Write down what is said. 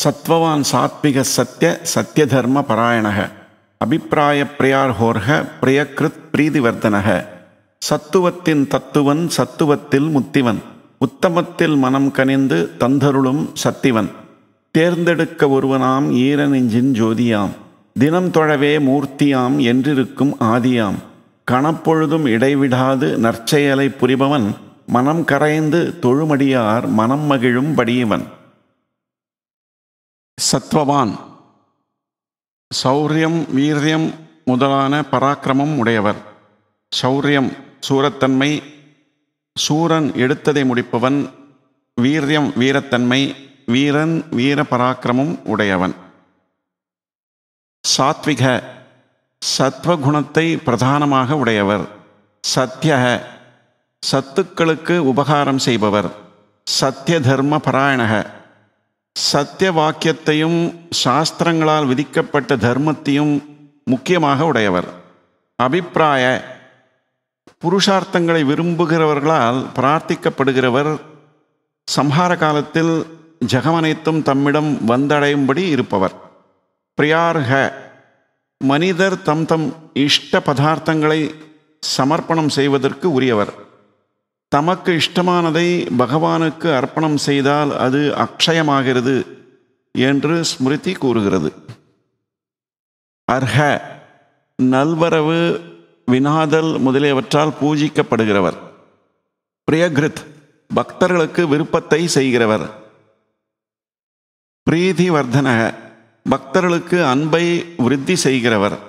சத்வவான் சாத்விக சத்ய சத்திய தர்ம பராயணக அபிப்பிராய பிரியார் ஹோர்க பிரியக்ருத் பிரீதிவர்த்தனக சத்துவத்தின் தத்துவன் சத்துவத்தில் முத்திவன் உத்தமத்தில் மனம் கனிந்து தந்தருளும் சத்திவன் தேர்ந்தெடுக்க ஒருவனாம் ஈரநெஞ்சின் ஜோதியாம் தினம் தொழவே மூர்த்தியாம் என்றிருக்கும் ஆதியாம் கணப்பொழுதும் இடைவிடாது நற்செயலை புரிபவன் மனம் கரைந்து தொழுமடியார் மனம் மகிழும் படியவன் சத்வவான் சௌரியம் வீரியம் முதலான பராக்கிரமம் உடையவர் சௌரியம் சூரத்தன்மை சூரன் எடுத்ததை முடிப்பவன் வீரியம் வீரத்தன்மை வீரன் வீர பராக்கிரமம் உடையவன் சாத்விக சத்வகுணத்தை பிரதானமாக உடையவர் சத்யக சத்துக்களுக்கு உபகாரம் செய்பவர் சத்திய தர்ம பராயணக சத்திய வாக்கியத்தையும் சாஸ்திரங்களால் விதிக்கப்பட்ட தர்மத்தையும் முக்கியமாக உடையவர் அபிப்பிராய புருஷார்த்தங்களை விரும்புகிறவர்களால் பிரார்த்திக்கப்படுகிறவர் சம்ஹார காலத்தில் ஜெகமனைத்தும் தம்மிடம் வந்தடையும்படி இருப்பவர் பிரியார்க மனிதர் தம் தம் இஷ்ட பதார்த்தங்களை சமர்ப்பணம் செய்வதற்கு உரியவர் தமக்கு இஷ்டமானதை பகவானுக்கு அர்ப்பணம் செய்தால் அது அக்ஷயமாகிறது என்று ஸ்மிருதி கூறுகிறது அர்ஹ நல்வரவு வினாதல் முதலியவற்றால் பூஜிக்கப்படுகிறவர் பிரியகிருத் பக்தர்களுக்கு விருப்பத்தை செய்கிறவர் பிரீதி வர்தனக பக்தர்களுக்கு அன்பை விருத்தி செய்கிறவர்